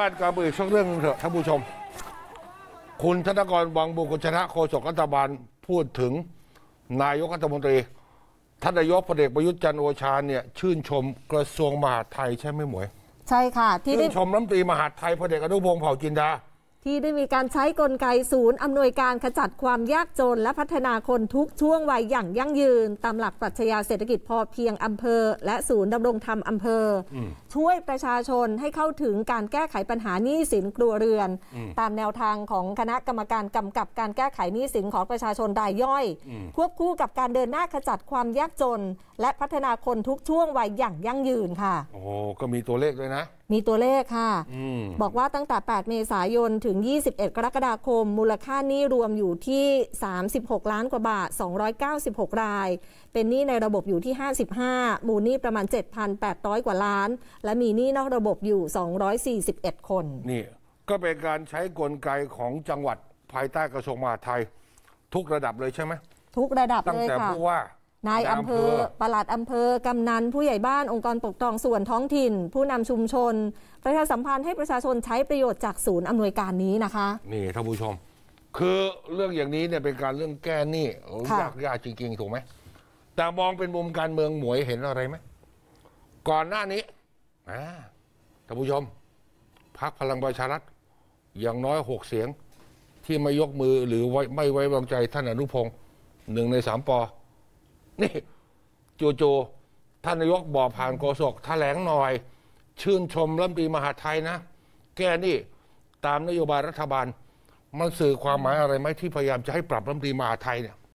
้านการเมืองสักเรื่องเถอะท่านผู้ชม คุณธนกรวังบุญชนะโฆษกรัฐบาลพูดถึงนายกรัฐมนตรีท่านนายกพลเอกประยุทธ์จันโอชาเนี่ยชื่นชมกระทรวงมหาดไทยใช่ไหมหมวย ใช่ค่ะที่ชื่นชมรัฐมนตรีมหาดไทยพลเอกอนุพงศ์เผ่าจินดาที่ได้มีการใช้กลไกศูนย์ อำนวยการขจัดความยากจน และพัฒนาคนทุกช่วงวัยอย่างยั่งยืน ตามหลักปรัชญาเศรษฐกิจพอเพียงอำเภอ และศูนย์ดำรงธรรมอำเภอ ช่วยประชาชนให้เข้าถึงการแก้ไขปัญหาหนี้สินครัวเรือน ตามแนวทางของคณะกรรมการกำกับการแก้ไขหนี้สินของประชาชนรายย่อย ควบคู่กับการเดินหน้าขจัดความยากจน และพัฒนาคนทุกช่วงวัยอย่างยั่งยืนค่ะโอ้ก็มีตัวเลขด้วยนะมีตัวเลขค่ะอบอกว่าตั้งแต่ 8 เมษายน ถึง 21 กรกฎาคม มูลค่านี้รวมอยู่ที่ 36 ล้านกว่าบาท 296 ราย เป็นหนี้ในระบบอยู่ที่ 55 มูลหนี้ประมาณ 7,800 กว่าล้าน และมีหนี้นอกระบบอยู่ 241 คน นี่ ก็เป็นการใช้กลไกของจังหวัดภายใต้กระทรวงมหาดไทย ทุกระดับเลยใช่ไหมทุกระดับเลยค่ะตั้งแต่ผู้ว่านายอำเภอปลัดอำเภอกำนันผู้ใหญ่บ้านองค์กรปกครองส่วนท้องถิ่น ผู้นำชุมชนประชาสัมพันธ์ให้ประชาชนใช้ประโยชน์จากศูนย์อำนวยการนี้นะคะนี่ท่านผู้ชม คือเรื่องอย่างนี้เนี่ยเป็นการเรื่องแก้หนี้ยากยากจริงๆ ถูกไหมแต่มองเป็นมุมการเมืองหมวยเห็นอะไรไหมก่อนหน้านี้ท่านผู้ชมพักพลังประชารัฐอย่างน้อยหกเสียงที่ไม่ยกมือหรือไม่ไว้วางใจท่านอนุพงศ์หนึ่งในสามปอนี่จูจๆท่านนายกบอกผ่านโกศกถแถลงหน่อย ชื่นชมรัฐมนตรีมหาไทยนะ แกนี่ ตามนโยบายรัฐบาล มันสื่อความหมายอะไรไหมที่พยายามจะให้ปรับรัฐมนตรีมหาไทยเนี่ย